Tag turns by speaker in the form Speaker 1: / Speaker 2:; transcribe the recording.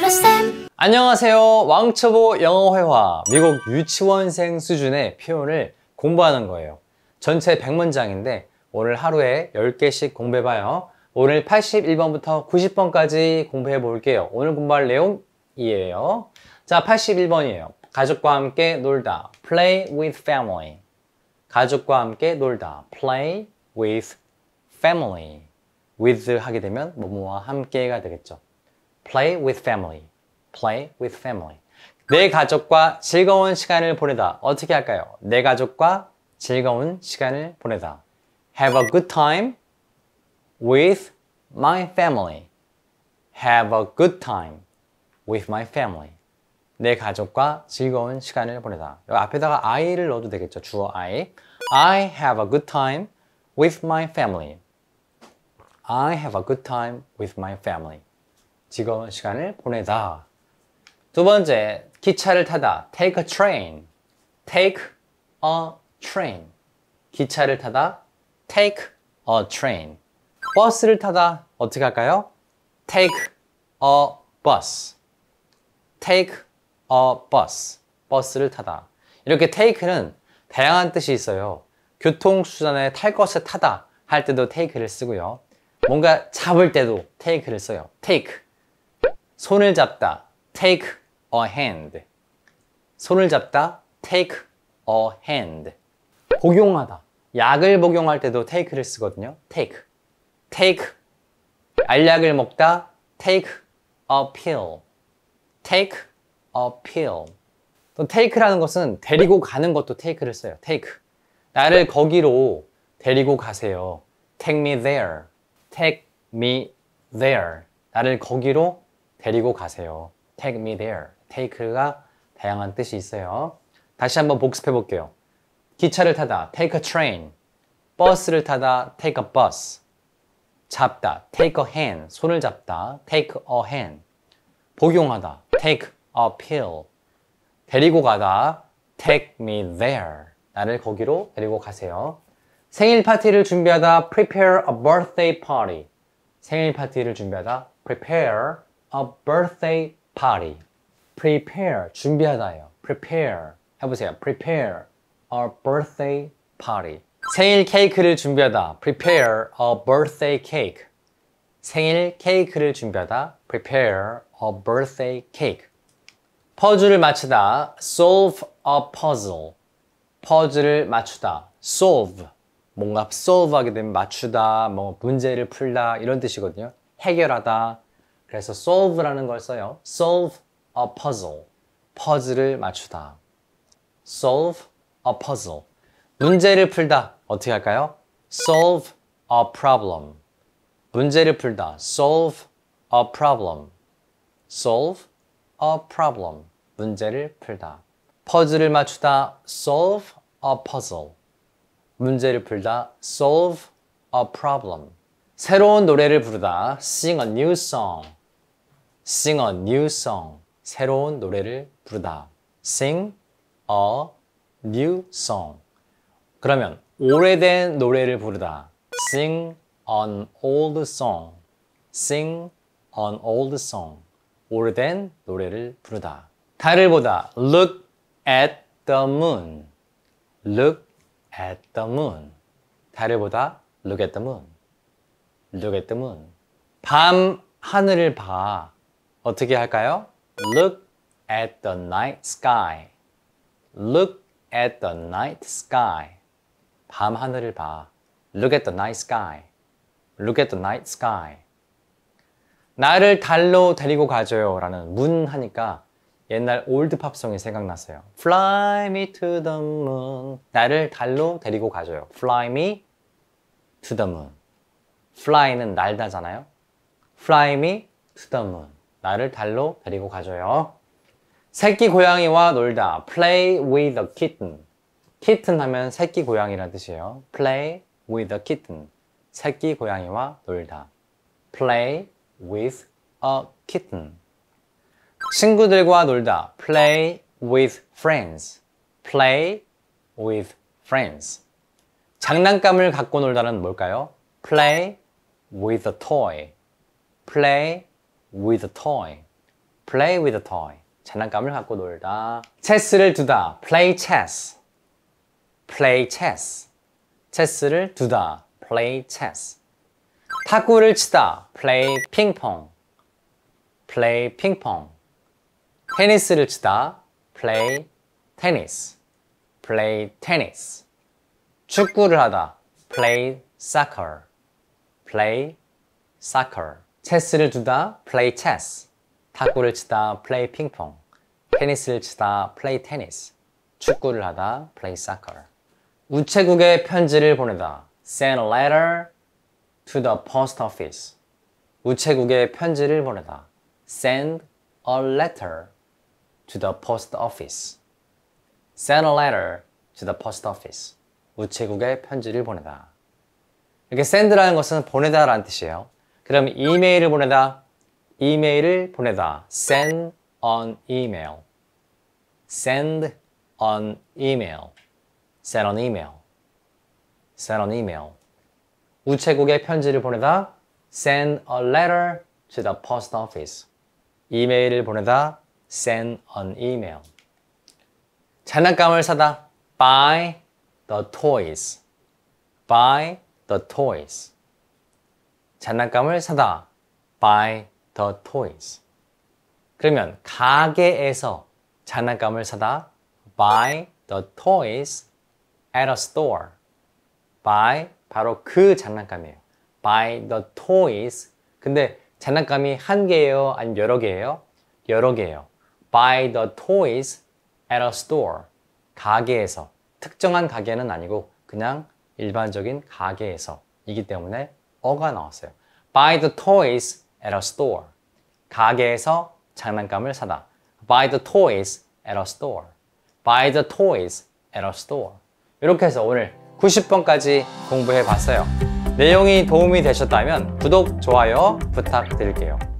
Speaker 1: 따르쌤 안녕하세요 왕초보 영어회화 미국 유치원생 수준의 표현을 공부하는 거예요 전체 100문장인데 오늘 하루에 10개씩 공부해봐요 오늘 81번부터 90번까지 공부해 볼게요 오늘 공부할 내용이에요 자 81번이에요 가족과 함께 놀다 play with family 가족과 함께 놀다 play with family with 하게 되면 뭐뭐와 함께가 되겠죠 play with family. play with family. 내 가족과 즐거운 시간을 보내다. 어떻게 할까요? 내 가족과 즐거운 시간을 보내다. Have a good time with my family. Have a good time with my family. 내 가족과 즐거운 시간을 보내다. 여기 앞에다가 I를 넣어도 되겠죠. 주어 I. I have a good time with my family. I have a good time with my family. 즐거운 시간을 보내다. 두 번째, 기차를 타다. Take a train. Take a train. 기차를 타다. Take a train. 버스를 타다. 어떻게 할까요? Take a bus. Take a bus. 버스를 타다. 이렇게 take는 다양한 뜻이 있어요. 교통수단에 탈 것을 타다 할 때도 take를 쓰고요. 뭔가 잡을 때도 take를 써요. take. 손을 잡다 take a hand 손을 잡다 take a hand 복용하다 약을 복용할 때도 take를 쓰거든요 take take 알약을 먹다 take a pill take a pill 또 take라는 것은 데리고 가는 것도 take를 써요 take 나를 거기로 데리고 가세요 take me there take me there 나를 거기로 데리고 가세요. Take me there. Take가 다양한 뜻이 있어요. 다시 한번 복습해 볼게요. 기차를 타다. Take a train. 버스를 타다. Take a bus. 잡다. Take a hand. 손을 잡다. Take a hand. 복용하다. Take a pill. 데리고 가다. Take me there. 나를 거기로 데리고 가세요. 생일 파티를 준비하다 prepare a birthday party. 생일 파티를 준비하다 prepare a birthday party. prepare 준비하다예요. prepare 해보세요. prepare a birthday party. 생일 케이크를 준비하다. prepare a birthday cake. 생일 케이크를 준비하다. prepare a birthday cake. 퍼즐을 맞추다. solve a puzzle. 퍼즐을 맞추다. solve. 뭔가 solve 하게 되면 맞추다, 뭐 문제를 풀다 이런 뜻이거든요. 해결하다, 그래서 solve라는 걸 써요. solve a puzzle. 퍼즐을 맞추다. solve a puzzle. 문제를 풀다. 어떻게 할까요? solve a problem. 문제를 풀다. solve a problem. solve a problem. 문제를 풀다. 퍼즐을 맞추다. solve a puzzle. 문제를 풀다. solve a problem. 새로운 노래를 부르다. sing a new song. sing a new song 새로운 노래를 부르다 sing a new song 그러면 오래된 노래를 부르다 sing an old song sing an old song 오래된 노래를 부르다 달을 보다 look at the moon look at the moon 달을 보다 look at the moon look at the moon 밤 하늘을 봐 어떻게 할까요? Look at the night sky. Look at the night sky. 밤 하늘을 봐. Look at the night sky. Look at the night sky. 나를 달로 데리고 가줘요 라는 문 하니까 옛날 올드 팝송이 생각났어요. Fly me to the moon. 나를 달로 데리고 가줘요. Fly me to the moon. Fly는 날다잖아요. Fly me to the moon. 나를 달로 데리고 가줘요. 새끼 고양이와 놀다. Play with a kitten. kitten 하면 새끼 고양이라는 뜻이에요. Play with a kitten. 새끼 고양이와 놀다. Play with a kitten. 친구들과 놀다. Play with friends. Play with friends. 장난감을 갖고 놀다는 뭘까요? Play with a toy. Play with a toy. play with a toy. 장난감을 갖고 놀다. 체스를 두다. play chess. play chess. 체스를 두다. play chess. 탁구를 치다. play ping pong. play ping pong. 테니스를 치다. play tennis. play tennis. 축구를 하다. play soccer. play soccer. 체스를 두다 play chess 탁구를 치다 play 핑퐁 테니스를 치다 play tennis 축구를 하다 play soccer 우체국에 편지를 보내다 send a letter to the post office 우체국에 편지를 보내다 send a letter to the post office send a letter to the post office 우체국에 편지를 보내다 이렇게 send라는 것은 보내다라는 뜻이에요 그럼 이메일을 보내다. 이메일을 보내다. send an email. send an email. send an email. send an email. 우체국에 편지를 보내다. send a letter to the post office. 이메일을 보내다. send an email. 장난감을 사다. buy the toys. buy the toys. 장난감을 사다. buy the toys. 그러면 가게에서 장난감을 사다. buy the toys at a store. buy 바로 그 장난감이에요. buy the toys. 근데 장난감이 한 개예요? 아니면 여러 개예요? 여러 개예요. buy the toys at a store. 가게에서. 특정한 가게는 아니고 그냥 일반적인 가게에서. 이기 때문에 어가 나왔어요. Buy the toys at a store. 가게에서 장난감을 사다. Buy the toys at a store. Buy the toys at a store. 이렇게 해서 오늘 90번까지 공부해 봤어요. 내용이 도움이 되셨다면 구독, 좋아요 부탁드릴게요.